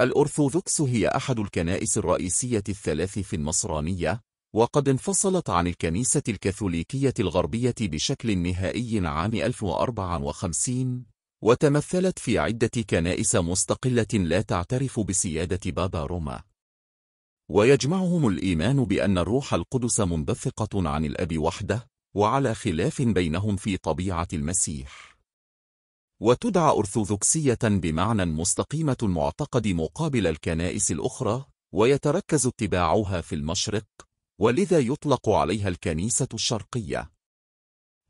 الأرثوذكس هي أحد الكنائس الرئيسية الثلاث في النصرانية وقد انفصلت عن الكنيسة الكاثوليكية الغربية بشكل نهائي عام 1054 وتمثلت في عدة كنائس مستقلة لا تعترف بسيادة بابا روما ويجمعهم الإيمان بأن الروح القدس منبثقة عن الأب وحده وعلى خلاف بينهم في طبيعة المسيح وتدعى أرثوذكسية بمعنى مستقيمة المعتقد مقابل الكنائس الأخرى ويتركز اتباعها في المشرق ولذا يطلق عليها الكنيسة الشرقية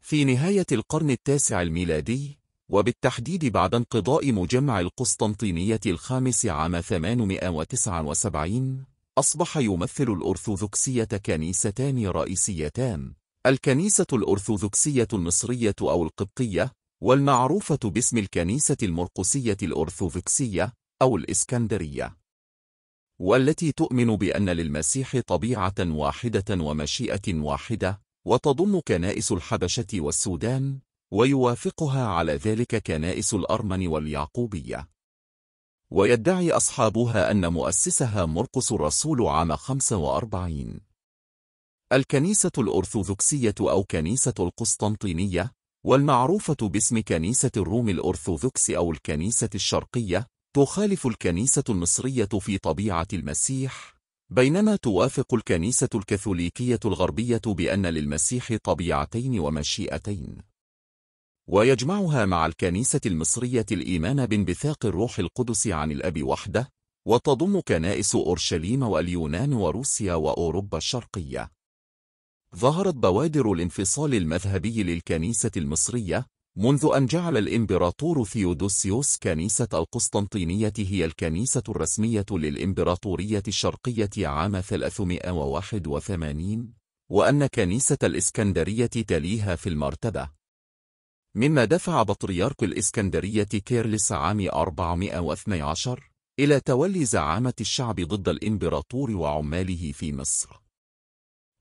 في نهاية القرن التاسع الميلادي وبالتحديد بعد انقضاء مجمع القسطنطينية الخامس عام 879 أصبح يمثل الأرثوذكسية كنيستان رئيسيتان الكنيسة الأرثوذكسية المصرية أو القبطية والمعروفة باسم الكنيسة المرقسية الأرثوذكسية أو الإسكندرية والتي تؤمن بأن للمسيح طبيعة واحدة ومشيئة واحدة وتضم كنائس الحبشة والسودان ويوافقها على ذلك كنائس الأرمن واليعقوبية ويدعي أصحابها أن مؤسسها مرقس الرسول عام 45 الكنيسة الأرثوذكسية أو كنيسة القسطنطينية والمعروفة باسم كنيسة الروم الأرثوذكس أو الكنيسة الشرقية تخالف الكنيسة المصرية في طبيعة المسيح بينما توافق الكنيسة الكاثوليكية الغربية بأن للمسيح طبيعتين ومشيئتين ويجمعها مع الكنيسة المصرية الإيمان بانبثاق الروح القدس عن الأب وحده وتضم كنائس أورشليم واليونان وروسيا وأوروبا الشرقية ظهرت بوادر الانفصال المذهبي للكنيسة المصرية منذ أن جعل الإمبراطور ثيودوسيوس كنيسة القسطنطينية هي الكنيسة الرسمية للإمبراطورية الشرقية عام 381 وأن كنيسة الإسكندرية تليها في المرتبة مما دفع بطريرك الإسكندرية كيرلس عام 412 إلى تولي زعامة الشعب ضد الإمبراطور وعماله في مصر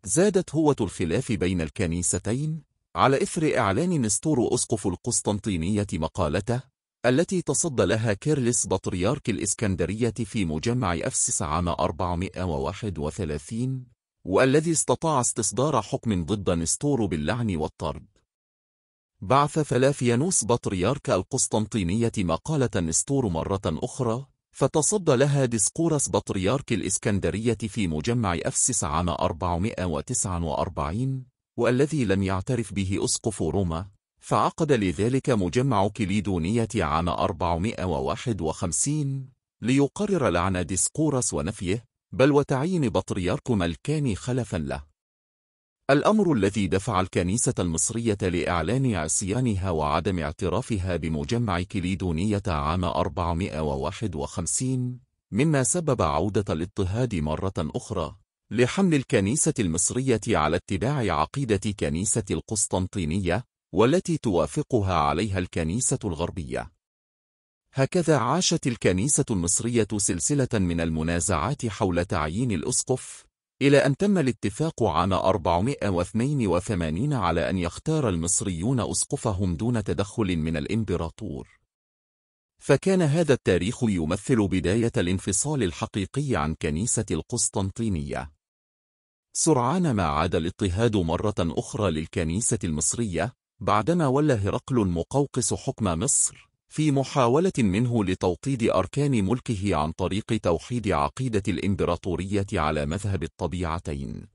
زادت هوة الخلاف بين الكنيستين على إثر إعلان نستور أسقف القسطنطينية مقالته التي تصدى لها كيرلس بطريارك الإسكندرية في مجمع أفسس عام 431 والذي استطاع استصدار حكم ضد نستور باللعن والطرد بعث فلافيانوس بطريارك القسطنطينية مقالة نستور مرة أخرى فتصدى لها ديسقورس بطريرك الإسكندرية في مجمع أفسس عام 449 والذي لم يعترف به أسقف روما فعقد لذلك مجمع كليدونية عام 451 ليقرر لعن ديسقورس ونفيه بل وتعيين بطريرك ملكان خلفا له الأمر الذي دفع الكنيسة المصرية لإعلان عصيانها وعدم اعترافها بمجمع كليدونية عام 451 مما سبب عودة الاضطهاد مرة أخرى لحمل الكنيسة المصرية على اتباع عقيدة كنيسة القسطنطينية والتي توافقها عليها الكنيسة الغربية هكذا عاشت الكنيسة المصرية سلسلة من المنازعات حول تعيين الأسقف إلى أن تم الاتفاق عام 482 على أن يختار المصريون أسقفهم دون تدخل من الإمبراطور فكان هذا التاريخ يمثل بداية الانفصال الحقيقي عن كنيسة القسطنطينية سرعان ما عاد الاضطهاد مرة أخرى للكنيسة المصرية بعدما ولى هرقل مقوقس حكم مصر في محاولة منه لتوطيد أركان ملكه عن طريق توحيد عقيدة الإمبراطورية على مذهب الطبيعتين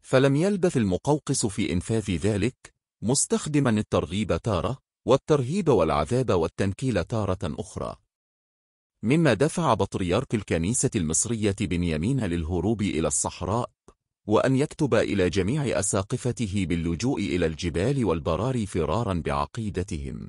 فلم يلبث المقوقس في إنفاذ ذلك مستخدما الترغيب تارة والترهيب والعذاب والتنكيل تارة أخرى مما دفع بطريرك الكنيسة المصرية بنيامين للهروب إلى الصحراء وأن يكتب إلى جميع أساقفته باللجوء إلى الجبال والبراري فرارا بعقيدتهم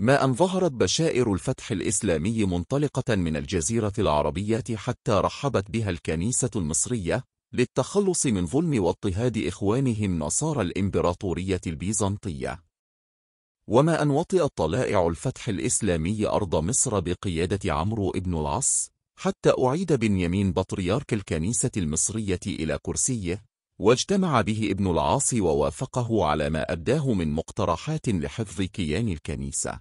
ما أن ظهرت بشائر الفتح الإسلامي منطلقة من الجزيرة العربية حتى رحبت بها الكنيسة المصرية للتخلص من ظلم واضطهاد إخوانهم نصارى الإمبراطورية البيزنطية وما أن وطئت طلائع الفتح الإسلامي أرض مصر بقيادة عمرو بن العاص حتى أعيد بنيامين بطريرك الكنيسة المصرية إلى كرسيه واجتمع به ابن العاص ووافقه على ما أداه من مقترحات لحفظ كيان الكنيسة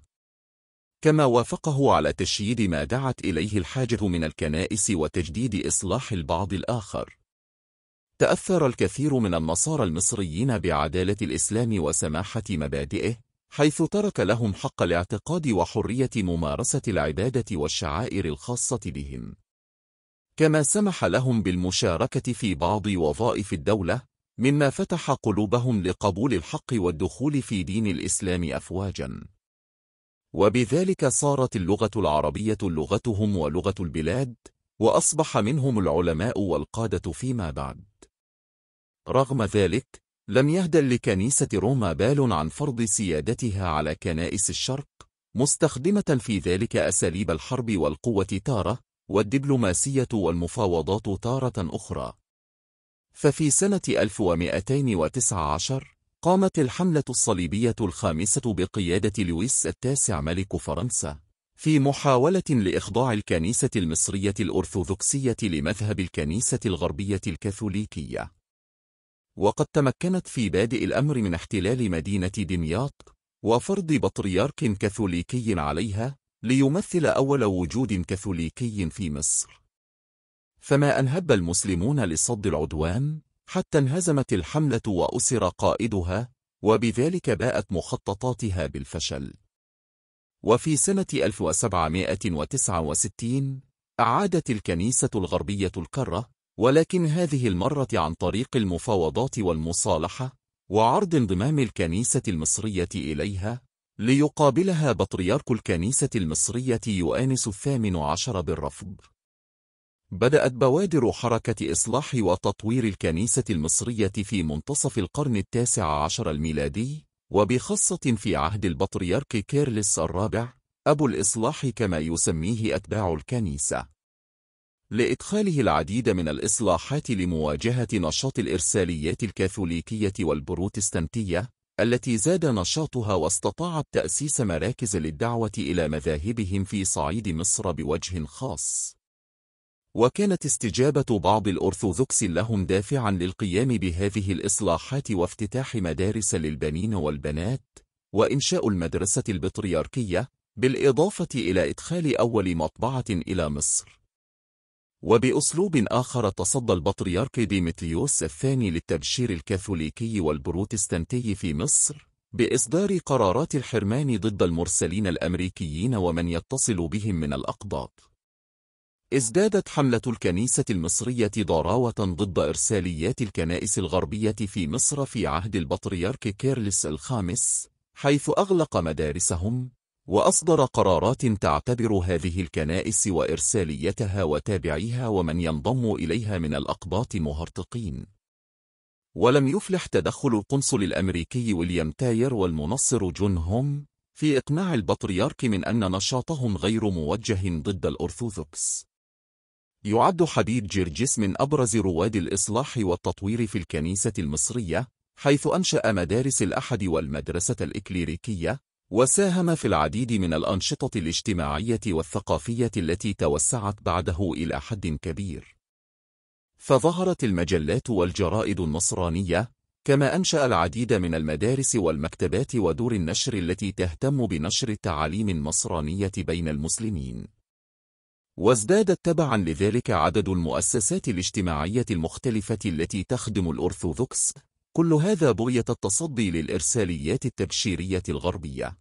كما وافقه على تشييد ما دعت إليه الحاجة من الكنائس وتجديد إصلاح البعض الآخر تأثر الكثير من النصارى المصريين بعدالة الإسلام وسماحة مبادئه حيث ترك لهم حق الاعتقاد وحرية ممارسة العبادة والشعائر الخاصة بهم كما سمح لهم بالمشاركة في بعض وظائف الدولة مما فتح قلوبهم لقبول الحق والدخول في دين الإسلام أفواجا وبذلك صارت اللغة العربية لغتهم ولغة البلاد وأصبح منهم العلماء والقادة فيما بعد رغم ذلك لم يهدل لكنيسة روما بال عن فرض سيادتها على كنائس الشرق مستخدمة في ذلك أساليب الحرب والقوة تارة والدبلوماسية والمفاوضات تارة أخرى ففي سنة 1219 قامت الحملة الصليبية الخامسة بقيادة لويس التاسع ملك فرنسا في محاولة لإخضاع الكنيسة المصرية الأرثوذكسية لمذهب الكنيسة الغربية الكاثوليكية وقد تمكنت في بادئ الأمر من احتلال مدينة دمياط وفرض بطريرك كاثوليكي عليها ليمثل أول وجود كاثوليكي في مصر فما أن هب المسلمون لصد العدوان حتى انهزمت الحملة وأسر قائدها وبذلك باءت مخططاتها بالفشل وفي سنة 1769 أعادت الكنيسة الغربية الكرة ولكن هذه المرة عن طريق المفاوضات والمصالحة وعرض انضمام الكنيسة المصرية إليها ليقابلها بطريرك الكنيسة المصرية يؤانس الثامن عشر بالرفض بدأت بوادر حركة إصلاح وتطوير الكنيسة المصرية في منتصف القرن التاسع عشر الميلادي وبخاصة في عهد البطريرك كيرلس الرابع أبو الإصلاح كما يسميه أتباع الكنيسة لإدخاله العديد من الإصلاحات لمواجهة نشاط الإرساليات الكاثوليكية والبروتستانتية التي زاد نشاطها واستطاعت تأسيس مراكز للدعوة إلى مذاهبهم في صعيد مصر بوجه خاص وكانت استجابة بعض الأرثوذكس لهم دافعا للقيام بهذه الإصلاحات وافتتاح مدارس للبنين والبنات وإنشاء المدرسة البطريركية بالإضافة إلى إدخال أول مطبعة إلى مصر وبأسلوب آخر تصدى البطريرك ديمتريوس الثاني للتبشير الكاثوليكي والبروتستانتي في مصر بإصدار قرارات الحرمان ضد المرسلين الأمريكيين ومن يتصل بهم من الأقباط. ازدادت حملة الكنيسة المصرية ضراوة ضد إرساليات الكنائس الغربية في مصر في عهد البطريرك كيرلس الخامس، حيث أغلق مدارسهم وأصدر قرارات تعتبر هذه الكنائس وإرساليتها وتابعيها ومن ينضم إليها من الأقباط مهرطقين ولم يفلح تدخل القنصل الأمريكي ويليام تاير والمنصر جون هوم في إقناع البطريرك من أن نشاطهم غير موجه ضد الأرثوذكس يعد حبيب جرجس من أبرز رواد الإصلاح والتطوير في الكنيسة المصرية حيث أنشأ مدارس الأحد والمدرسة الإكليريكية وساهم في العديد من الأنشطة الاجتماعية والثقافية التي توسعت بعده إلى حد كبير فظهرت المجلات والجرائد النصرانية كما أنشأ العديد من المدارس والمكتبات ودور النشر التي تهتم بنشر التعاليم النصرانية بين المسلمين وازدادت تبعا لذلك عدد المؤسسات الاجتماعية المختلفة التي تخدم الأرثوذكس كل هذا بغية التصدي للإرساليات التبشيرية الغربية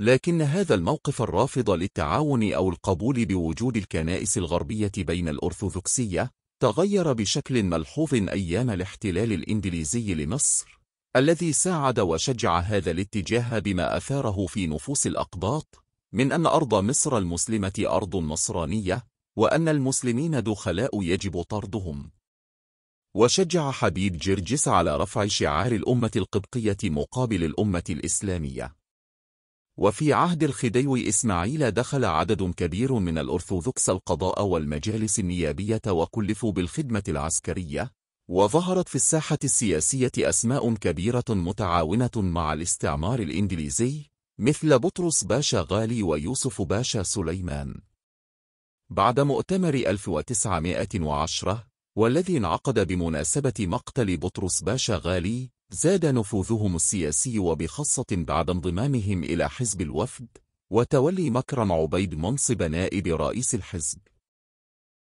لكن هذا الموقف الرافض للتعاون أو القبول بوجود الكنائس الغربية بين الأرثوذكسية تغير بشكل ملحوظ أيام الاحتلال الإنجليزي لمصر الذي ساعد وشجع هذا الاتجاه بما أثاره في نفوس الأقباط من أن أرض مصر المسلمة أرض نصرانية وأن المسلمين دخلاء يجب طردهم وشجع حبيب جرجس على رفع شعار الأمة القبطية مقابل الأمة الإسلامية وفي عهد الخديوي إسماعيل دخل عدد كبير من الأرثوذكس القضاء والمجالس النيابية وكلفوا بالخدمة العسكرية وظهرت في الساحة السياسية أسماء كبيرة متعاونة مع الاستعمار الإنجليزي مثل بطرس باشا غالي ويوسف باشا سليمان بعد مؤتمر 1910 والذي انعقد بمناسبة مقتل بطرس باشا غالي زاد نفوذهم السياسي وبخاصة بعد انضمامهم إلى حزب الوفد وتولي مكرم عبيد منصب نائب رئيس الحزب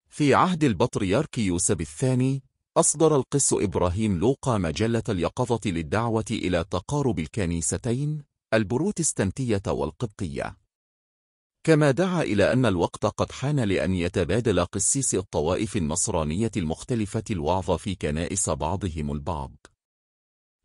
في عهد البطريرك يوسف الثاني أصدر القس إبراهيم لوقا مجلة اليقظة للدعوة إلى تقارب الكنيستين البروتستانتية والقبطية كما دعا إلى أن الوقت قد حان لأن يتبادل قسيس الطوائف النصرانية المختلفة الوعظ في كنائس بعضهم البعض.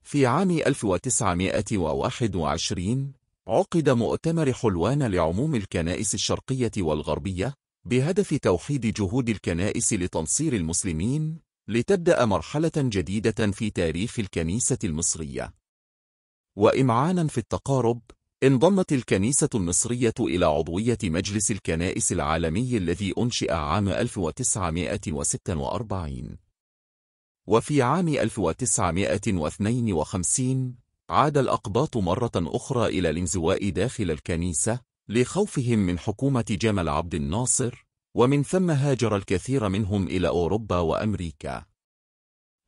في عام 1921 عقد مؤتمر حلوان لعموم الكنائس الشرقية والغربية بهدف توحيد جهود الكنائس لتنصير المسلمين لتبدأ مرحلة جديدة في تاريخ الكنيسة المصرية وإمعانا في التقارب انضمت الكنيسة المصرية إلى عضوية مجلس الكنائس العالمي الذي أنشئ عام 1946 وفي عام 1952 عاد الأقباط مرة أخرى إلى الانزواء داخل الكنيسة لخوفهم من حكومة جمال عبد الناصر ومن ثم هاجر الكثير منهم إلى أوروبا وأمريكا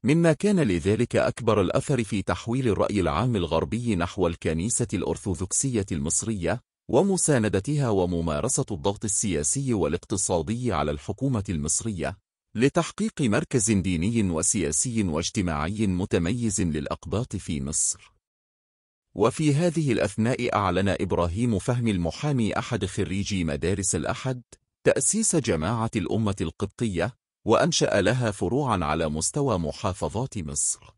مما كان لذلك أكبر الأثر في تحويل الرأي العام الغربي نحو الكنيسة الأرثوذكسية المصرية ومساندتها وممارسة الضغط السياسي والاقتصادي على الحكومة المصرية لتحقيق مركز ديني وسياسي واجتماعي متميز للأقباط في مصر وفي هذه الأثناء أعلن إبراهيم فهمي المحامي أحد خريجي مدارس الأحد تأسيس جماعة الأمة القبطية وأنشأ لها فروعا على مستوى محافظات مصر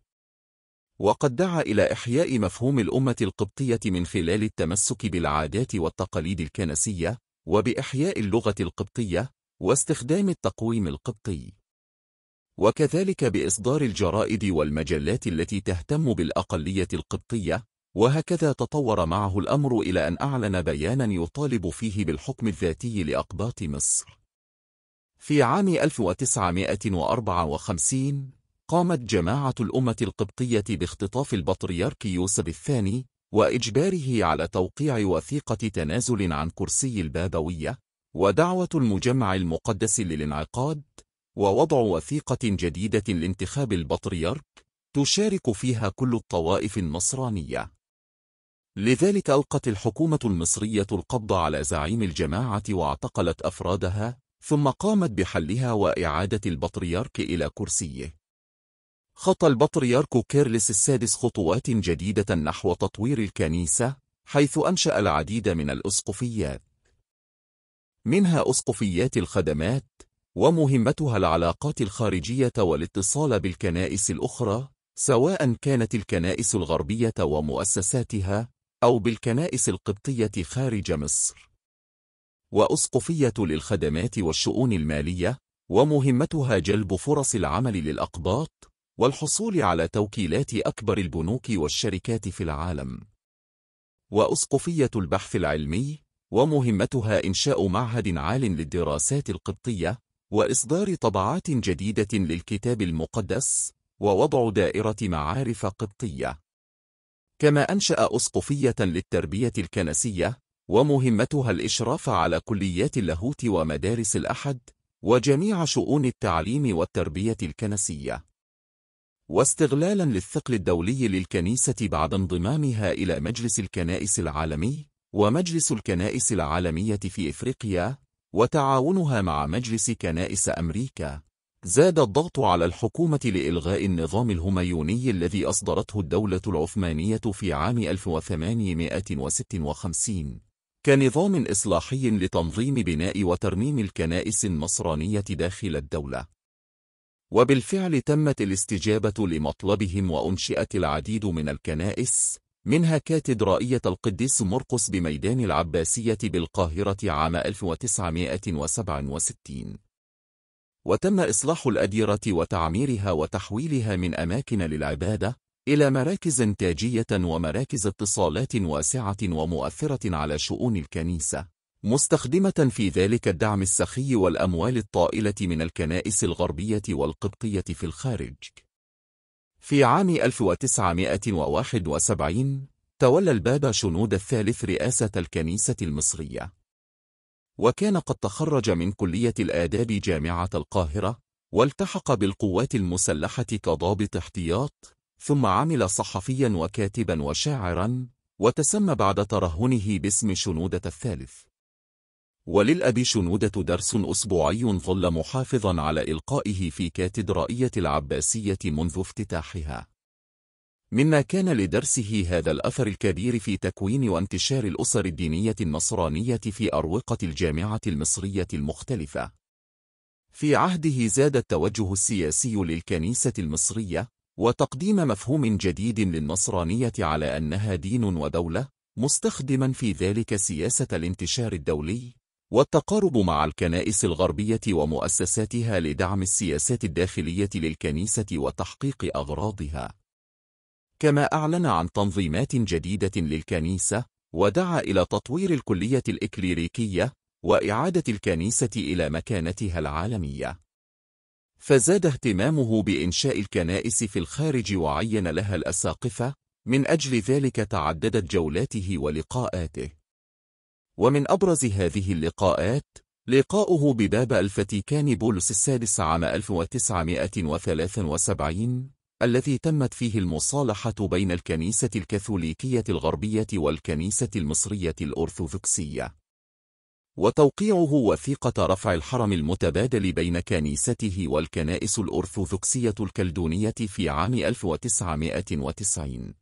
وقد دعا إلى إحياء مفهوم الأمة القبطية من خلال التمسك بالعادات والتقاليد الكنسية وبإحياء اللغة القبطية واستخدام التقويم القبطي وكذلك بإصدار الجرائد والمجلات التي تهتم بالأقلية القبطية وهكذا تطور معه الأمر إلى أن أعلن بيانا يطالب فيه بالحكم الذاتي لأقباط مصر في عام 1954 قامت جماعة الأمة القبطية باختطاف البطريرك يوسف الثاني وإجباره على توقيع وثيقة تنازل عن كرسي البابوية ودعوة المجمع المقدس للانعقاد ووضع وثيقة جديدة لانتخاب البطريرك تشارك فيها كل الطوائف النصرانية لذلك ألقت الحكومة المصرية القبض على زعيم الجماعة واعتقلت أفرادها ثم قامت بحلها وإعادة البطريرك إلى كرسيه. خط البطريرك كيرلس السادس خطوات جديدة نحو تطوير الكنيسة، حيث أنشأ العديد من الأسقفيات. منها أسقفيات الخدمات، ومهمتها العلاقات الخارجية والاتصال بالكنائس الأخرى، سواء كانت الكنائس الغربية ومؤسساتها، أو بالكنائس القبطية خارج مصر. وأسقفية للخدمات والشؤون المالية ومهمتها جلب فرص العمل للأقباط والحصول على توكيلات أكبر البنوك والشركات في العالم وأسقفية البحث العلمي ومهمتها إنشاء معهد عال للدراسات القبطية وإصدار طبعات جديدة للكتاب المقدس ووضع دائرة معارف قبطية كما أنشأ أسقفية للتربية الكنسية ومهمتها الإشراف على كليات اللاهوت ومدارس الأحد وجميع شؤون التعليم والتربية الكنسية واستغلالا للثقل الدولي للكنيسة بعد انضمامها إلى مجلس الكنائس العالمي ومجلس الكنائس العالمية في إفريقيا وتعاونها مع مجلس كنائس أمريكا زاد الضغط على الحكومة لإلغاء النظام الهميوني الذي أصدرته الدولة العثمانية في عام 1856 كنظام إصلاحي لتنظيم بناء وترميم الكنائس النصرانية داخل الدولة وبالفعل تمت الاستجابة لمطلبهم وأنشئت العديد من الكنائس منها كاتدرائية القديس مرقس بميدان العباسية بالقاهرة عام 1967 وتم إصلاح الأديرة وتعميرها وتحويلها من أماكن للعبادة إلى مراكز إنتاجية ومراكز اتصالات واسعة ومؤثرة على شؤون الكنيسة مستخدمة في ذلك الدعم السخي والأموال الطائلة من الكنائس الغربية والقبطية في الخارج في عام 1971 تولى البابا شنود الثالث رئاسة الكنيسة المصرية وكان قد تخرج من كلية الآداب جامعة القاهرة والتحق بالقوات المسلحة كضابط احتياط ثم عمل صحفيا وكاتبا وشاعرا وتسمى بعد ترهنه باسم شنودة الثالث وللأبي شنودة درس أسبوعي ظل محافظا على إلقائه في كاتدرائية العباسية منذ افتتاحها مما كان لدرسه هذا الأثر الكبير في تكوين وانتشار الأسر الدينية النصرانية في أروقة الجامعة المصرية المختلفة في عهده زاد التوجه السياسي للكنيسة المصرية وتقديم مفهوم جديد للنصرانية على أنها دين ودولة مستخدما في ذلك سياسة الانتشار الدولي والتقارب مع الكنائس الغربية ومؤسساتها لدعم السياسات الداخلية للكنيسة وتحقيق أغراضها كما أعلن عن تنظيمات جديدة للكنيسة ودعا إلى تطوير الكلية الإكليريكية وإعادة الكنيسة إلى مكانتها العالمية فزاد اهتمامه بإنشاء الكنائس في الخارج وعين لها الأساقفة من أجل ذلك تعددت جولاته ولقاءاته ومن أبرز هذه اللقاءات لقاؤه بباب الفاتيكان بولس السادس عام 1973 الذي تمت فيه المصالحة بين الكنيسة الكاثوليكية الغربية والكنيسة المصرية الأرثوذكسية وتوقيعه وثيقة رفع الحرم المتبادل بين كنيسته والكنائس الأرثوذكسية الكلدونية في عام 1990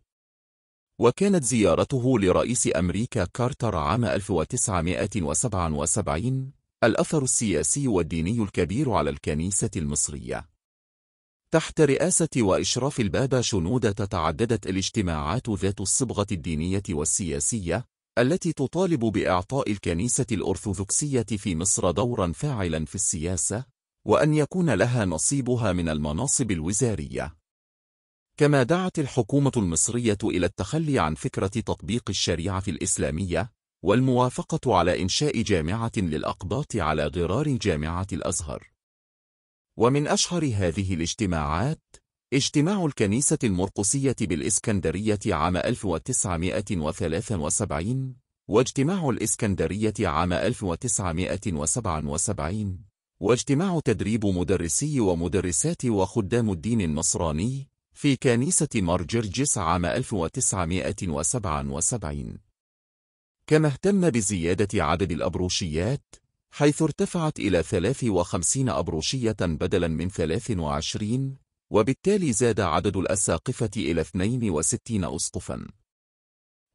وكانت زيارته لرئيس أمريكا كارتر عام 1977 الأثر السياسي والديني الكبير على الكنيسة المصرية تحت رئاسة وإشراف البابا شنودة تعددت الاجتماعات ذات الصبغة الدينية والسياسية التي تطالب بإعطاء الكنيسة الأرثوذكسية في مصر دورا فاعلا في السياسة وأن يكون لها نصيبها من المناصب الوزارية كما دعت الحكومة المصرية إلى التخلي عن فكرة تطبيق الشريعة الإسلامية والموافقة على إنشاء جامعة للأقباط على غرار جامعة الأزهر ومن أشهر هذه الاجتماعات اجتماع الكنيسة المرقسية بالإسكندرية عام 1973 واجتماع الإسكندرية عام 1977 واجتماع تدريب مدرسي ومدرسات وخدام الدين النصراني في كنيسة مارجرجس عام 1977 كما اهتم بزيادة عدد الأبروشيات حيث ارتفعت إلى 53 أبروشية بدلاً من 23 وبالتالي زاد عدد الأساقفة إلى 62 أسقفا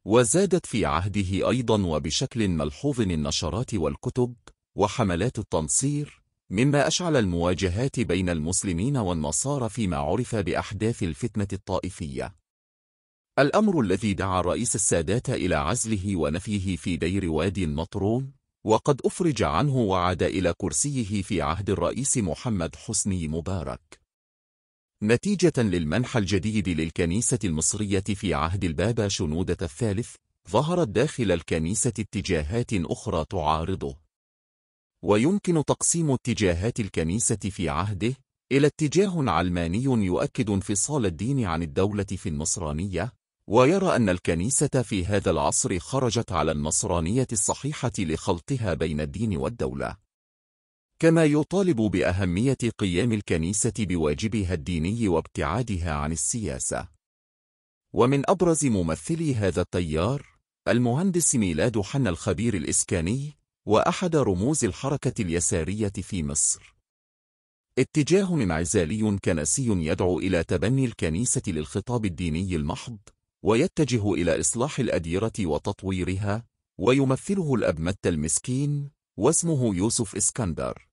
وزادت في عهده أيضا وبشكل ملحوظ النشرات والكتب وحملات التنصير مما أشعل المواجهات بين المسلمين والنصارى فيما عرف بأحداث الفتنة الطائفية الأمر الذي دعا الرئيس السادات إلى عزله ونفيه في دير وادي النطرون وقد أفرج عنه وعاد إلى كرسيه في عهد الرئيس محمد حسني مبارك نتيجة للمنح الجديد للكنيسة المصرية في عهد البابا شنودة الثالث ظهرت داخل الكنيسة اتجاهات أخرى تعارضه ويمكن تقسيم اتجاهات الكنيسة في عهده إلى اتجاه علماني يؤكد انفصال الدين عن الدولة في النصرانية ويرى أن الكنيسة في هذا العصر خرجت على النصرانية الصحيحة لخلطها بين الدين والدولة كما يطالب بأهمية قيام الكنيسة بواجبها الديني وابتعادها عن السياسة ومن أبرز ممثلي هذا التيار المهندس ميلاد حنا الخبير الإسكاني وأحد رموز الحركة اليسارية في مصر اتجاه انعزالي كنسي يدعو إلى تبني الكنيسة للخطاب الديني المحض ويتجه إلى إصلاح الأديرة وتطويرها ويمثله الأبمت المسكين واسمه يوسف إسكندر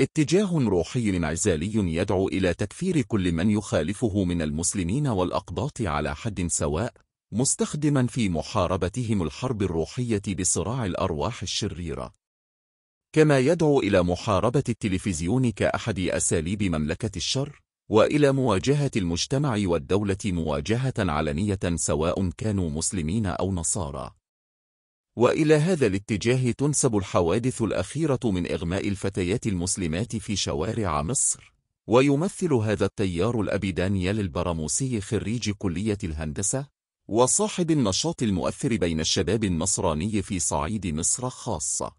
اتجاه روحي انعزالي يدعو إلى تكفير كل من يخالفه من المسلمين والأقباط على حد سواء مستخدما في محاربتهم الحرب الروحية بصراع الأرواح الشريرة كما يدعو إلى محاربة التلفزيون كأحد أساليب مملكة الشر وإلى مواجهة المجتمع والدولة مواجهة علنية سواء كانوا مسلمين أو نصارى وإلى هذا الاتجاه تنسب الحوادث الأخيرة من إغماء الفتيات المسلمات في شوارع مصر ويمثل هذا التيار الأبي دانيال البراموسي خريج كلية الهندسة وصاحب النشاط المؤثر بين الشباب النصراني في صعيد مصر خاصة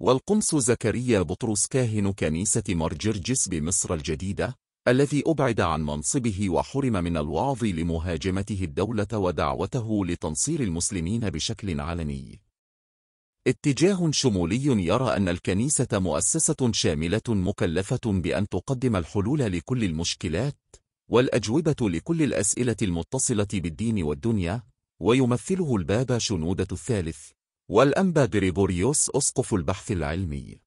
والقمص زكريا بطرس كاهن كنيسة مرجرجس بمصر الجديدة الذي أبعد عن منصبه وحرم من الوعظ لمهاجمته الدولة ودعوته لتنصير المسلمين بشكل علني اتجاه شمولي يرى أن الكنيسة مؤسسة شاملة مكلفة بأن تقدم الحلول لكل المشكلات والأجوبة لكل الأسئلة المتصلة بالدين والدنيا ويمثله البابا شنودة الثالث والأنبا غريبوريوس أسقف البحث العلمي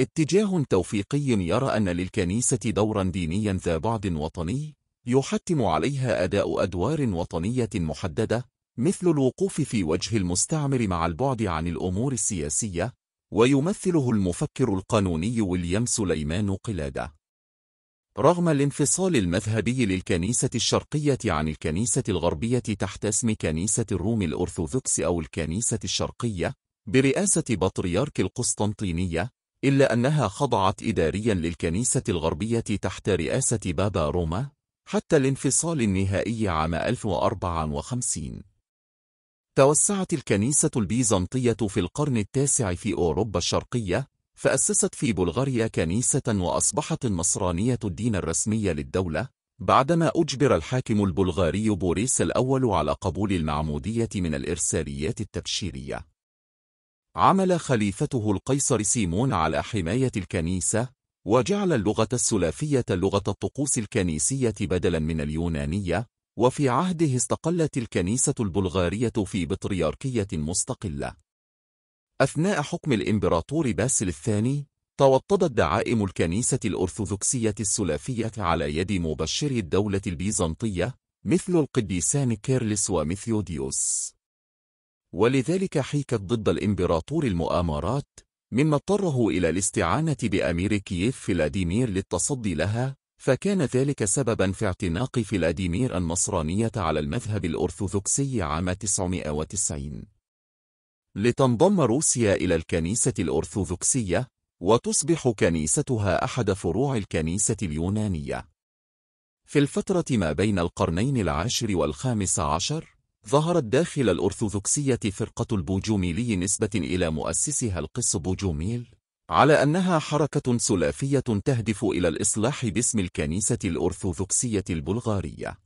اتجاه توفيقي يرى أن للكنيسة دورا دينيا ذا بعد وطني يحتم عليها أداء أدوار وطنية محددة مثل الوقوف في وجه المستعمر مع البعد عن الأمور السياسية ويمثله المفكر القانوني ويليام سليمان قلادة رغم الانفصال المذهبي للكنيسة الشرقية عن الكنيسة الغربية تحت اسم كنيسة الروم الأرثوذكس أو الكنيسة الشرقية برئاسة بطريرك القسطنطينية إلا أنها خضعت إداريا للكنيسة الغربية تحت رئاسة بابا روما حتى الانفصال النهائي عام 1054 توسعت الكنيسة البيزنطية في القرن التاسع في أوروبا الشرقية فأسست في بلغاريا كنيسة وأصبحت النصرانية الدين الرسمي للدولة بعدما أجبر الحاكم البلغاري بوريس الأول على قبول المعمودية من الإرساليات التبشيرية عمل خليفته القيصر سيمون على حماية الكنيسة وجعل اللغة السلافية لغة الطقوس الكنيسية بدلا من اليونانية وفي عهده استقلت الكنيسة البلغارية في بطريركية مستقلة أثناء حكم الإمبراطور باسل الثاني توطدت دعائم الكنيسة الأرثوذكسية السلافية على يد مبشري الدولة البيزنطية مثل القديسان كيرلس وميثيوديوس ولذلك حيكت ضد الإمبراطور المؤامرات مما اضطره إلى الاستعانة بأمير كييف فلاديمير للتصدي لها فكان ذلك سببا في اعتناق فلاديمير النصرانية على المذهب الأرثوذكسي عام 990 لتنضم روسيا إلى الكنيسة الأرثوذكسية وتصبح كنيستها أحد فروع الكنيسة اليونانية في الفترة ما بين القرنين العاشر والخامس عشر ظهرت داخل الأرثوذكسية فرقة البوجوميلي نسبة إلى مؤسسها القس بوجوميل على أنها حركة سلافية تهدف إلى الإصلاح باسم الكنيسة الأرثوذكسية البلغارية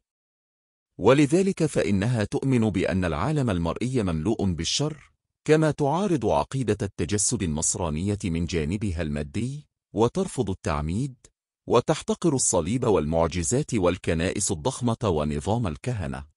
ولذلك فإنها تؤمن بأن العالم المرئي مملوء بالشر كما تعارض عقيدة التجسد النصرانية من جانبها المادي وترفض التعميد وتحتقر الصليب والمعجزات والكنائس الضخمة ونظام الكهنة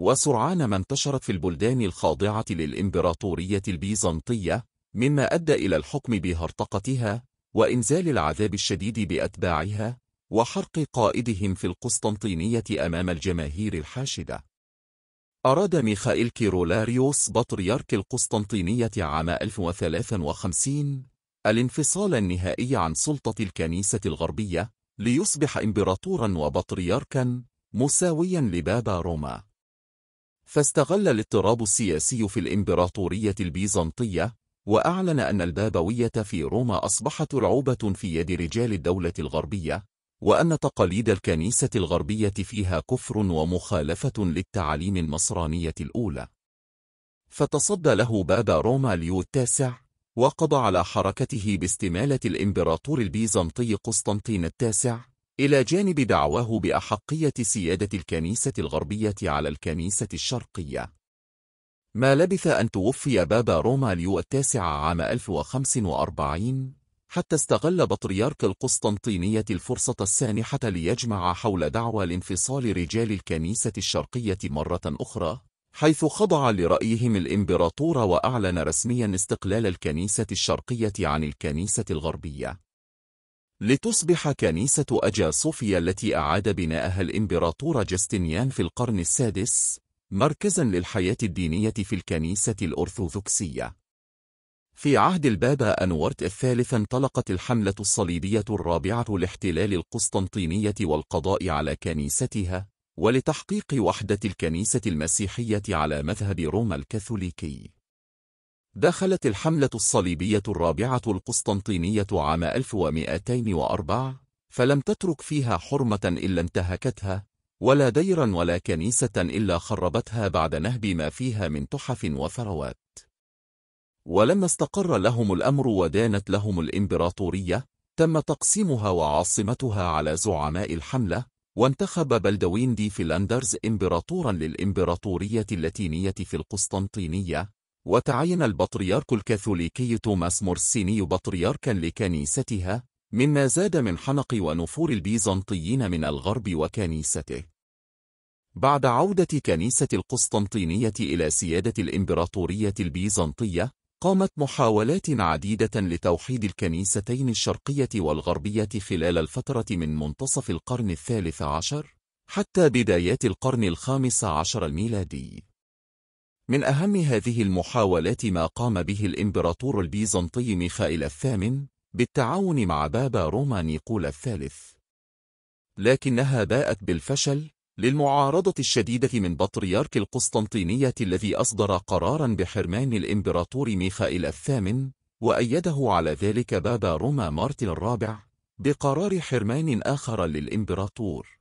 وسرعان ما انتشرت في البلدان الخاضعة للإمبراطورية البيزنطية مما أدى إلى الحكم بهرطقتها وإنزال العذاب الشديد بأتباعها وحرق قائدهم في القسطنطينية أمام الجماهير الحاشدة أراد ميخائيل كيرولاريوس بطريرك القسطنطينية عام 1053 الانفصال النهائي عن سلطة الكنيسة الغربية ليصبح إمبراطورا وبطريركا مساويا لبابا روما فاستغل الاضطراب السياسي في الإمبراطورية البيزنطية وأعلن أن البابوية في روما أصبحت رعوبة في يد رجال الدولة الغربية وأن تقاليد الكنيسة الغربية فيها كفر ومخالفة للتعاليم النصرانية الأولى فتصدى له بابا روما ليو التاسع وقضى على حركته باستمالة الإمبراطور البيزنطي قسطنطين التاسع إلى جانب دعواه بأحقية سيادة الكنيسة الغربية على الكنيسة الشرقية ما لبث أن توفي بابا روما ليو التاسع عام 1045 حتى استغل بطريرك القسطنطينية الفرصة السانحة ليجمع حول دعوى لانفصال رجال الكنيسة الشرقية مرة أخرى حيث خضع لرأيهم الإمبراطور وأعلن رسميا استقلال الكنيسة الشرقية عن الكنيسة الغربية لتصبح كنيسة أجا صوفيا التي أعاد بناءها الإمبراطور جستنيان في القرن السادس مركزا للحياة الدينية في الكنيسة الأرثوذكسية. في عهد البابا أنورت الثالث انطلقت الحملة الصليبية الرابعة لاحتلال القسطنطينية والقضاء على كنيستها ولتحقيق وحدة الكنيسة المسيحية على مذهب روما الكاثوليكي. دخلت الحملة الصليبية الرابعة القسطنطينية عام 1204 فلم تترك فيها حرمة إلا انتهكتها ولا ديرا ولا كنيسة إلا خربتها بعد نهب ما فيها من تحف وثروات ولما استقر لهم الأمر ودانت لهم الإمبراطورية تم تقسيمها وعاصمتها على زعماء الحملة وانتخب بلدوين دي فيلاندرز إمبراطورا للإمبراطورية اللاتينية في القسطنطينية وتعين البطريرك الكاثوليكي توماس مورسيني بطريركا لكنيستها مما زاد من حنق ونفور البيزنطيين من الغرب وكنيسته بعد عودة كنيسة القسطنطينية إلى سيادة الإمبراطورية البيزنطية قامت محاولات عديدة لتوحيد الكنيستين الشرقية والغربية خلال الفترة من منتصف القرن الثالث عشر حتى بدايات القرن الخامس عشر الميلادي من أهم هذه المحاولات ما قام به الإمبراطور البيزنطي ميخائيل الثامن بالتعاون مع بابا روما نيقول الثالث لكنها باءت بالفشل للمعارضة الشديدة من بطريرك القسطنطينية الذي أصدر قرارا بحرمان الإمبراطور ميخائيل الثامن وأيده على ذلك بابا روما مارتن الرابع بقرار حرمان آخر للإمبراطور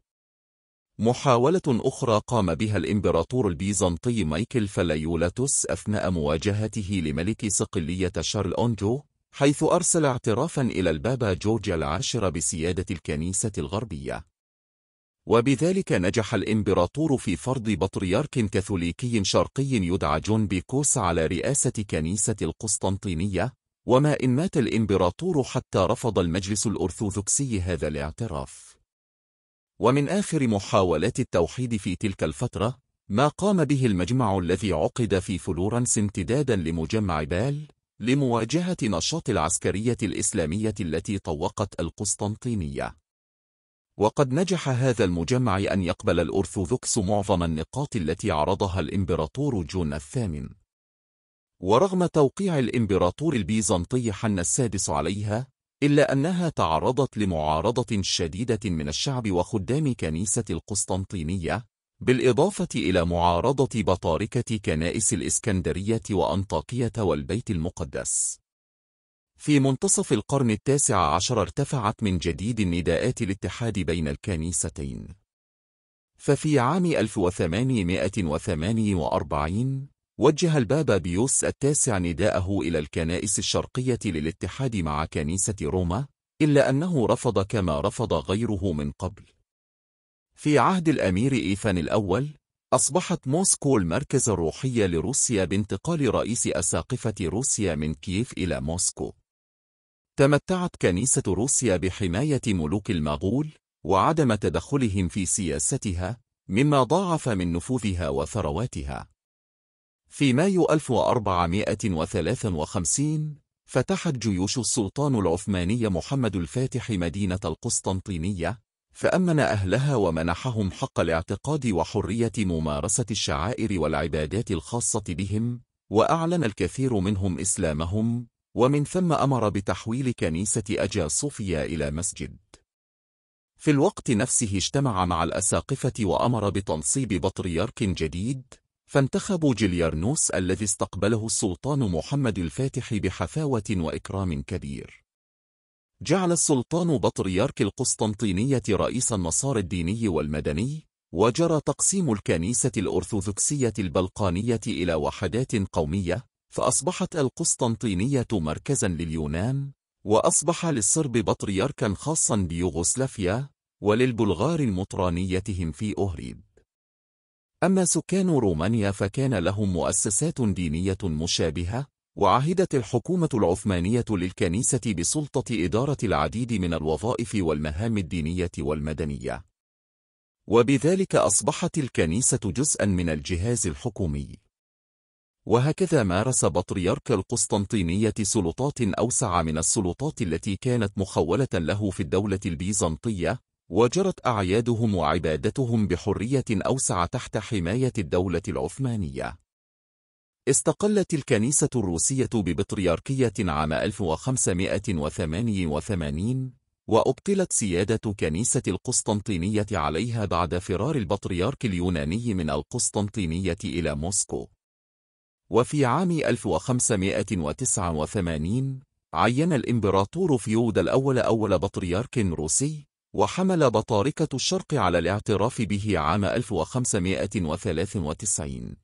محاولة أخرى قام بها الإمبراطور البيزنطي مايكل فلايولاتوس أثناء مواجهته لملك صقلية شارل أونجو حيث أرسل اعترافا إلى البابا جورج العاشر بسيادة الكنيسة الغربية وبذلك نجح الإمبراطور في فرض بطريرك كاثوليكي شرقي يدعى جون بيكوس على رئاسة كنيسة القسطنطينية وما إن مات الإمبراطور حتى رفض المجلس الأرثوذكسي هذا الاعتراف ومن آخر محاولات التوحيد في تلك الفترة ما قام به المجمع الذي عقد في فلورنس امتدادا لمجمع بال لمواجهة نشاط العسكرية الإسلامية التي طوقت القسطنطينية وقد نجح هذا المجمع أن يقبل الأرثوذكس معظم النقاط التي عرضها الإمبراطور جون الثامن ورغم توقيع الإمبراطور البيزنطي حن السادس عليها إلا أنها تعرضت لمعارضة شديدة من الشعب وخدام كنيسة القسطنطينية بالإضافة إلى معارضة بطاركة كنائس الإسكندرية وأنطاكية والبيت المقدس في منتصف القرن التاسع عشر ارتفعت من جديد نداءات الاتحاد بين الكنيستين ففي عام 1848 وجه البابا بيوس التاسع نداءه إلى الكنائس الشرقية للاتحاد مع كنيسة روما إلا أنه رفض كما رفض غيره من قبل في عهد الأمير إيفان الأول أصبحت موسكو المركز الروحي لروسيا بانتقال رئيس أساقفة روسيا من كييف إلى موسكو تمتعت كنيسة روسيا بحماية ملوك المغول وعدم تدخلهم في سياستها مما ضاعف من نفوذها وثرواتها في مايو 1453 فتحت جيوش السلطان العثماني محمد الفاتح مدينة القسطنطينية فأمن أهلها ومنحهم حق الاعتقاد وحرية ممارسة الشعائر والعبادات الخاصة بهم وأعلن الكثير منهم إسلامهم ومن ثم أمر بتحويل كنيسة أجا صوفيا إلى مسجد في الوقت نفسه اجتمع مع الأساقفة وأمر بتنصيب بطريرك جديد فانتخبوا جليارنوس الذي استقبله السلطان محمد الفاتح بحفاوة وإكرام كبير جعل السلطان بطريرك القسطنطينية رئيس النصار الديني والمدني وجرى تقسيم الكنيسة الأرثوذكسية البلقانية إلى وحدات قومية فأصبحت القسطنطينية مركزا لليونان وأصبح للصرب بطريركا خاصا بيوغوسلافيا وللبلغار المطرانيتهم في أهريب أما سكان رومانيا فكان لهم مؤسسات دينية مشابهة وعهدت الحكومة العثمانية للكنيسة بسلطة إدارة العديد من الوظائف والمهام الدينية والمدنية وبذلك أصبحت الكنيسة جزءا من الجهاز الحكومي وهكذا مارس بطريرك القسطنطينية سلطات أوسع من السلطات التي كانت مخولة له في الدولة البيزنطية وجرت أعيادهم وعبادتهم بحرية أوسع تحت حماية الدولة العثمانية. استقلت الكنيسة الروسية ببطريركية عام 1588 وأبطلت سيادة كنيسة القسطنطينية عليها بعد فرار البطريرك اليوناني من القسطنطينية إلى موسكو. وفي عام 1589 عين الإمبراطور فيود الأول أول بطريرك روسي وحمل بطاركة الشرق على الاعتراف به عام 1593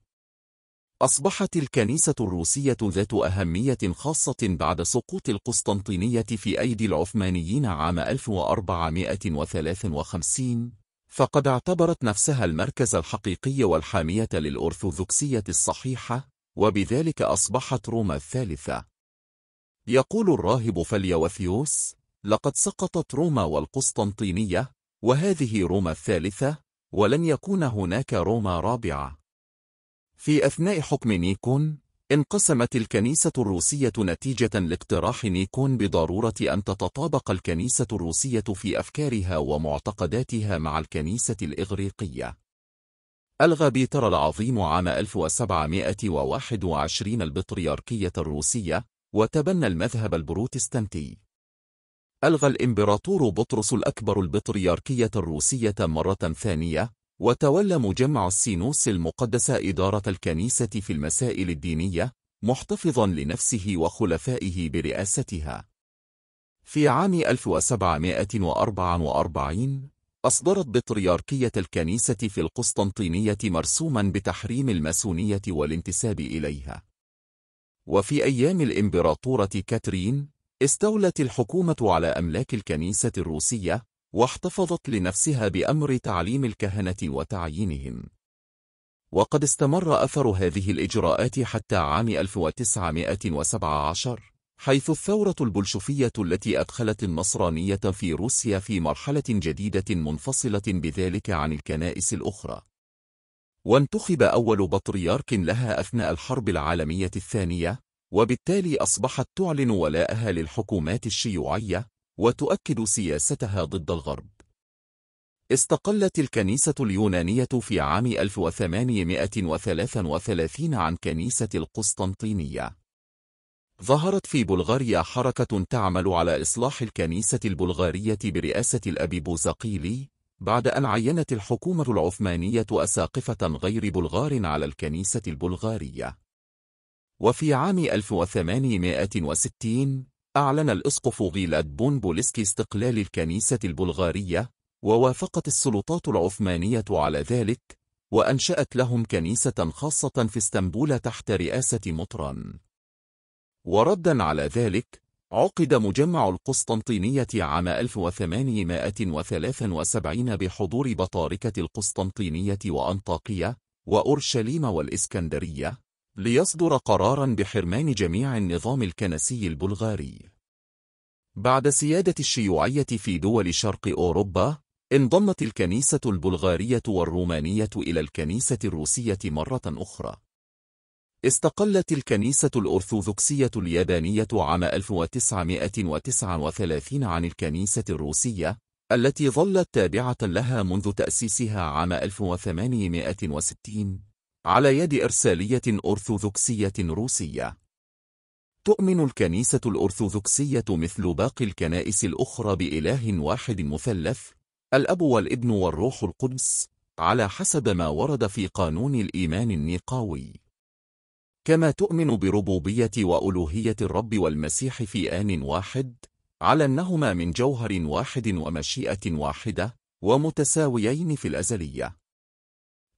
أصبحت الكنيسة الروسية ذات أهمية خاصة بعد سقوط القسطنطينية في أيدي العثمانيين عام 1453 فقد اعتبرت نفسها المركز الحقيقي والحامية للأرثوذكسية الصحيحة وبذلك أصبحت روما الثالثة يقول الراهب فليوثيوس لقد سقطت روما والقسطنطينية وهذه روما الثالثة ولن يكون هناك روما رابعة في أثناء حكم نيكون انقسمت الكنيسة الروسية نتيجة لاقتراح نيكون بضرورة أن تتطابق الكنيسة الروسية في أفكارها ومعتقداتها مع الكنيسة الإغريقية ألغى بيتر العظيم عام 1721 البطريركية الروسية وتبنى المذهب البروتستانتي ألغى الإمبراطور بطرس الأكبر البطريركية الروسية مرة ثانية وتولى مجمع السينوس المقدس إدارة الكنيسة في المسائل الدينية محتفظا لنفسه وخلفائه برئاستها في عام 1744 أصدرت بطريركية الكنيسة في القسطنطينية مرسوما بتحريم الماسونية والانتساب إليها وفي أيام الإمبراطورة كاترين استولت الحكومة على أملاك الكنيسة الروسية واحتفظت لنفسها بأمر تعليم الكهنة وتعيينهم وقد استمر أثر هذه الإجراءات حتى عام 1917 حيث الثورة البلشفية التي أدخلت النصرانية في روسيا في مرحلة جديدة منفصلة بذلك عن الكنائس الأخرى وانتخب أول بطريرك لها أثناء الحرب العالمية الثانية وبالتالي أصبحت تعلن ولاءها للحكومات الشيوعية وتؤكد سياستها ضد الغرب استقلت الكنيسة اليونانية في عام 1833 عن كنيسة القسطنطينية ظهرت في بلغاريا حركة تعمل على إصلاح الكنيسة البلغارية برئاسة الأبي بوزقيلي بعد أن عينت الحكومة العثمانية أساقفة غير بلغار على الكنيسة البلغارية وفي عام 1860 أعلن الإسقف غيلاد بونبولسكي استقلال الكنيسة البلغارية ووافقت السلطات العثمانية على ذلك وأنشأت لهم كنيسة خاصة في اسطنبول تحت رئاسة مطران وردا على ذلك عقد مجمع القسطنطينية عام 1873 بحضور بطاركة القسطنطينية وأنطاقية وأورشليم والإسكندرية ليصدر قرارا بحرمان جميع النظام الكنسي البلغاري بعد سيادة الشيوعية في دول شرق أوروبا انضمت الكنيسة البلغارية والرومانية إلى الكنيسة الروسية مرة أخرى استقلت الكنيسة الأرثوذكسية اليابانية عام 1939 عن الكنيسة الروسية التي ظلت تابعة لها منذ تأسيسها عام 1860 على يد إرسالية أرثوذكسية روسية تؤمن الكنيسة الأرثوذكسية مثل باقي الكنائس الأخرى بإله واحد مثلث الأب والابن والروح القدس على حسب ما ورد في قانون الإيمان النيقاوي كما تؤمن بربوبية وألوهية الرب والمسيح في آن واحد على أنهما من جوهر واحد ومشيئة واحدة ومتساويين في الأزلية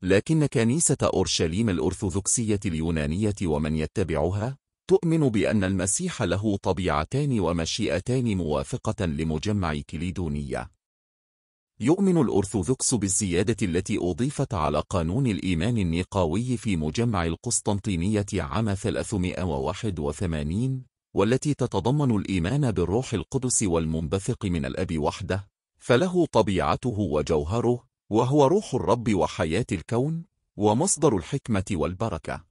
لكن كنيسة أورشليم الأرثوذكسية اليونانية ومن يتبعها تؤمن بأن المسيح له طبيعتان ومشيئتان موافقة لمجمع كليدونية يؤمن الأرثوذكس بالزيادة التي أضيفت على قانون الإيمان النقاوي في مجمع القسطنطينية عام 381 والتي تتضمن الإيمان بالروح القدس والمنبثق من الأب وحده فله طبيعته وجوهره وهو روح الرب وحياة الكون ومصدر الحكمة والبركة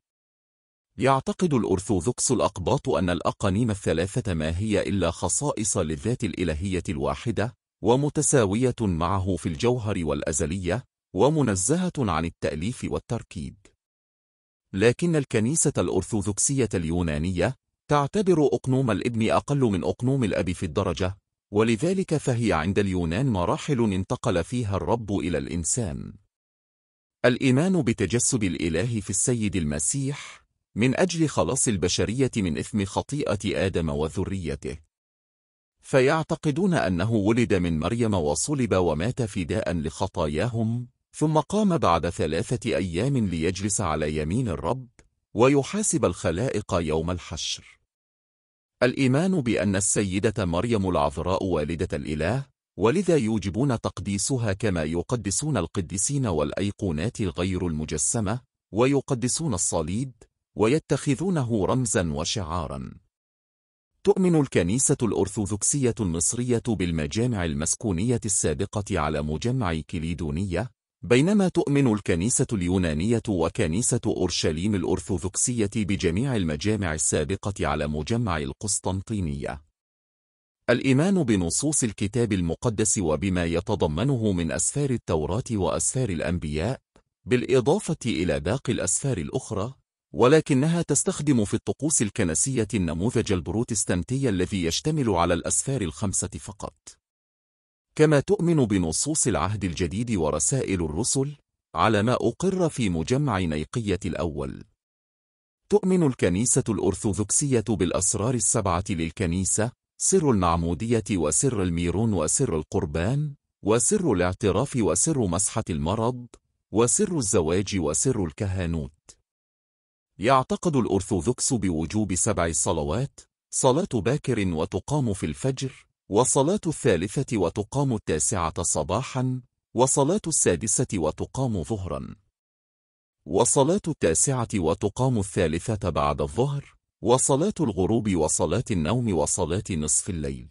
يعتقد الأرثوذكس الأقباط أن الأقانيم الثلاثة ما هي إلا خصائص للذات الإلهية الواحدة ومتساوية معه في الجوهر والأزلية ومنزهة عن التأليف والتركيب لكن الكنيسة الأرثوذكسية اليونانية تعتبر أقنوم الابن أقل من أقنوم الأب في الدرجة ولذلك فهي عند اليونان مراحل انتقل فيها الرب إلى الإنسان الإيمان بتجسد الإله في السيد المسيح من أجل خلاص البشرية من إثم خطيئة آدم وذريته فيعتقدون أنه ولد من مريم وصلب ومات فداء لخطاياهم ثم قام بعد ثلاثة أيام ليجلس على يمين الرب ويحاسب الخلائق يوم الحشر الإيمان بأن السيدة مريم العذراء والدة الإله ولذا يوجبون تقديسها كما يقدسون القديسين والأيقونات الغير المجسمة ويقدسون الصليب ويتخذونه رمزا وشعارا تؤمن الكنيسة الأرثوذكسية المصرية بالمجامع المسكونية السابقة على مجمع كليدونية بينما تؤمن الكنيسة اليونانية وكنيسة أورشليم الأرثوذكسية بجميع المجامع السابقة على مجمع القسطنطينية الإيمان بنصوص الكتاب المقدس وبما يتضمنه من أسفار التوراة وأسفار الأنبياء بالإضافة إلى باقي الأسفار الأخرى ولكنها تستخدم في الطقوس الكنسية النموذج البروتستانتي الذي يشتمل على الأسفار الخمسة فقط كما تؤمن بنصوص العهد الجديد ورسائل الرسل على ما أقر في مجمع نيقية الأول تؤمن الكنيسة الأرثوذكسية بالأسرار السبعة للكنيسة سر المعمودية وسر الميرون وسر القربان وسر الاعتراف وسر مسحة المرض وسر الزواج وسر الكهانوت يعتقد الأرثوذكس بوجوب سبع صلوات صلاة باكر وتقام في الفجر وصلاة الثالثة وتقام التاسعة صباحا وصلاة السادسة وتقام ظهرا وصلاة التاسعة وتقام الثالثة بعد الظهر وصلاة الغروب وصلاة النوم وصلاة نصف الليل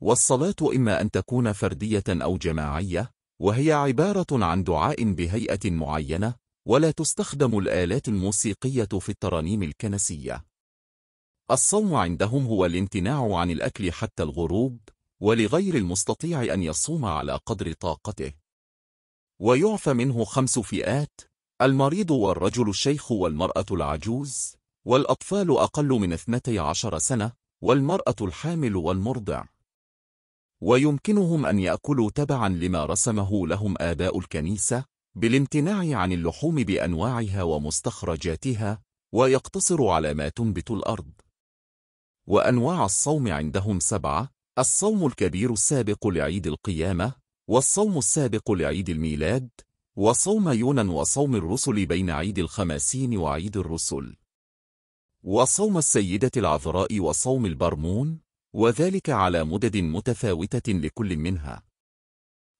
والصلاة إما أن تكون فردية أو جماعية وهي عبارة عن دعاء بهيئة معينة ولا تستخدم الآلات الموسيقية في الترانيم الكنسية الصوم عندهم هو الامتناع عن الأكل حتى الغروب ولغير المستطيع أن يصوم على قدر طاقته ويعفى منه خمس فئات المريض والرجل الشيخ والمرأة العجوز والأطفال أقل من 12 سنة والمرأة الحامل والمرضع ويمكنهم أن يأكلوا تبعا لما رسمه لهم آباء الكنيسة بالامتناع عن اللحوم بأنواعها ومستخرجاتها ويقتصر على ما تنبت الأرض وأنواع الصوم عندهم سبعة الصوم الكبير السابق لعيد القيامة والصوم السابق لعيد الميلاد وصوم يونا وصوم الرسل بين عيد الخماسين وعيد الرسل وصوم السيدة العذراء وصوم البرمون وذلك على مدد متفاوتة لكل منها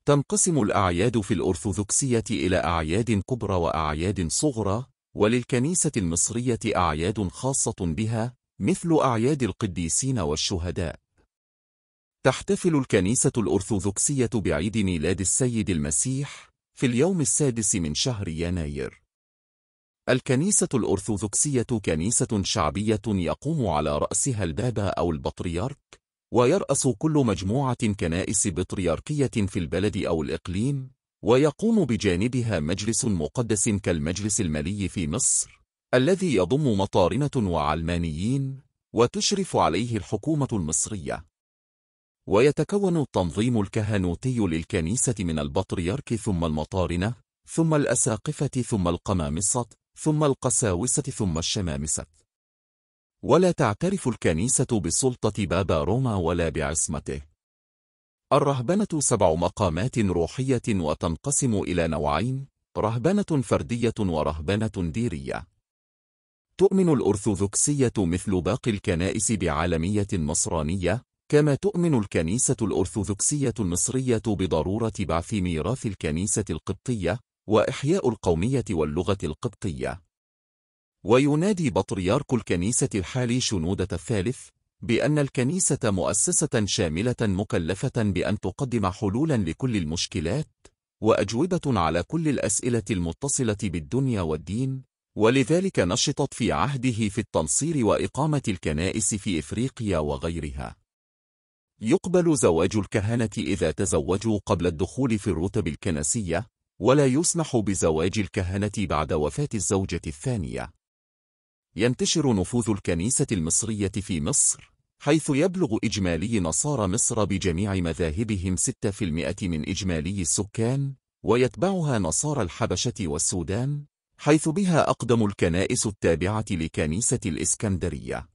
تنقسم الأعياد في الأرثوذكسية إلى أعياد كبرى وأعياد صغرى وللكنيسة المصرية أعياد خاصة بها مثل أعياد القديسين والشهداء تحتفل الكنيسة الأرثوذكسية بعيد ميلاد السيد المسيح في اليوم السادس من شهر يناير الكنيسة الأرثوذكسية كنيسة شعبية يقوم على رأسها البابا أو البطريرك ويرأس كل مجموعة كنائس بطريركية في البلد أو الإقليم ويقوم بجانبها مجلس مقدس كالمجلس المالي في مصر الذي يضم مطارنة وعلمانيين وتشرف عليه الحكومة المصرية ويتكون التنظيم الكهنوتي للكنيسة من البطريرك ثم المطارنة ثم الأساقفة ثم القمامصة ثم القساوسة ثم الشمامسة ولا تعترف الكنيسة بسلطة بابا روما ولا بعصمته الرهبنة سبع مقامات روحية وتنقسم إلى نوعين رهبنة فردية ورهبنة ديرية تؤمن الأرثوذكسية مثل باقي الكنائس بعالمية نصرانية كما تؤمن الكنيسة الأرثوذكسية المصرية بضرورة بعث ميراث الكنيسة القبطية وإحياء القومية واللغة القبطية وينادي بطريرك الكنيسة الحالي شنودة الثالث بأن الكنيسة مؤسسة شاملة مكلفة بأن تقدم حلولا لكل المشكلات وأجوبة على كل الأسئلة المتصلة بالدنيا والدين ولذلك نشطت في عهده في التنصير وإقامة الكنائس في إفريقيا وغيرها يقبل زواج الكهنة إذا تزوجوا قبل الدخول في الرتب الكنسية ولا يسمح بزواج الكهنة بعد وفاة الزوجة الثانية ينتشر نفوذ الكنيسة المصرية في مصر حيث يبلغ إجمالي نصارى مصر بجميع مذاهبهم 6% من إجمالي السكان ويتبعها نصارى الحبشة والسودان حيث بها أقدم الكنائس التابعة لكنيسة الإسكندرية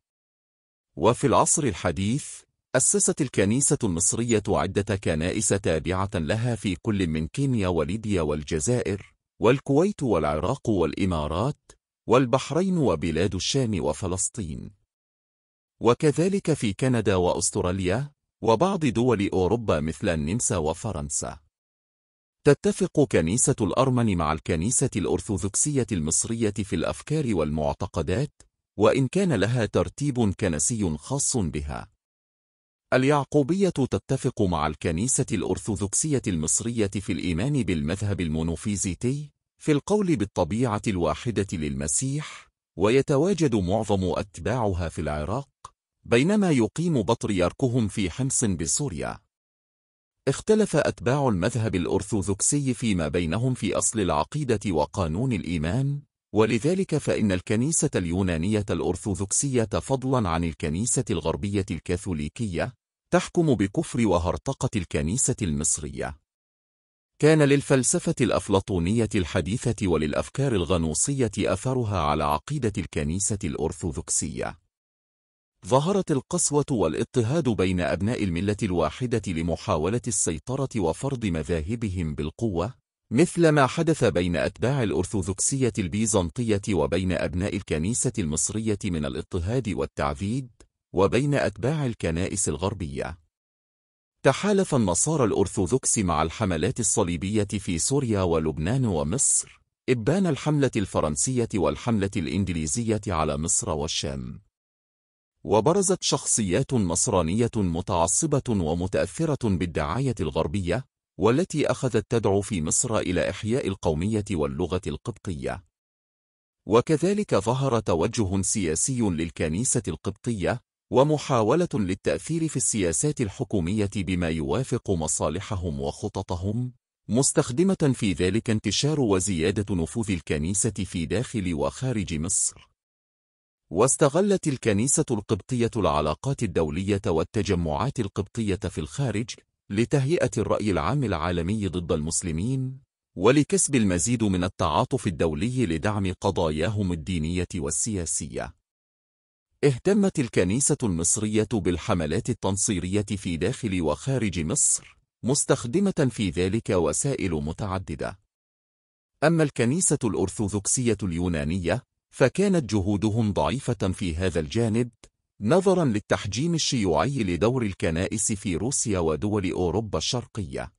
وفي العصر الحديث أسست الكنيسة المصرية عدة كنائس تابعة لها في كل من كينيا وليبيا والجزائر والكويت والعراق والإمارات والبحرين وبلاد الشام وفلسطين وكذلك في كندا وأستراليا وبعض دول أوروبا مثل النمسا وفرنسا تتفق كنيسة الأرمن مع الكنيسة الأرثوذكسية المصرية في الأفكار والمعتقدات وإن كان لها ترتيب كنسي خاص بها اليعقوبية تتفق مع الكنيسة الأرثوذكسية المصرية في الإيمان بالمذهب المونوفيزيتي في القول بالطبيعة الواحدة للمسيح ويتواجد معظم أتباعها في العراق بينما يقيم بطريركهم في حمص بسوريا اختلف أتباع المذهب الأرثوذكسي فيما بينهم في أصل العقيدة وقانون الإيمان ولذلك فإن الكنيسة اليونانية الأرثوذكسية فضلا عن الكنيسة الغربية الكاثوليكية تحكم بكفر وهرطقة الكنيسة المصرية كان للفلسفة الأفلاطونية الحديثة وللأفكار الغنوصية أثرها على عقيدة الكنيسة الأرثوذكسية ظهرت القسوة والاضطهاد بين أبناء الملة الواحدة لمحاولة السيطرة وفرض مذاهبهم بالقوة مثل ما حدث بين أتباع الأرثوذكسية البيزنطية وبين أبناء الكنيسة المصرية من الاضطهاد والتعذيب وبين أتباع الكنائس الغربية تحالف النصارى الأرثوذكس مع الحملات الصليبية في سوريا ولبنان ومصر إبان الحملة الفرنسية والحملة الإنجليزية على مصر والشام وبرزت شخصيات نصرانية متعصبة ومتأثرة بالدعاية الغربية والتي أخذت تدعو في مصر إلى إحياء القومية واللغة القبطية وكذلك ظهر توجه سياسي للكنيسة القبطية ومحاولة للتأثير في السياسات الحكومية بما يوافق مصالحهم وخططهم مستخدمة في ذلك انتشار وزيادة نفوذ الكنيسة في داخل وخارج مصر واستغلت الكنيسة القبطية العلاقات الدولية والتجمعات القبطية في الخارج لتهيئة الرأي العام العالمي ضد المسلمين ولكسب المزيد من التعاطف الدولي لدعم قضاياهم الدينية والسياسية. اهتمت الكنيسة المصرية بالحملات التنصيرية في داخل وخارج مصر، مستخدمة في ذلك وسائل متعددة. أما الكنيسة الأرثوذكسية اليونانية فكانت جهودهم ضعيفة في هذا الجانب نظرا للتحجيم الشيوعي لدور الكنائس في روسيا ودول أوروبا الشرقية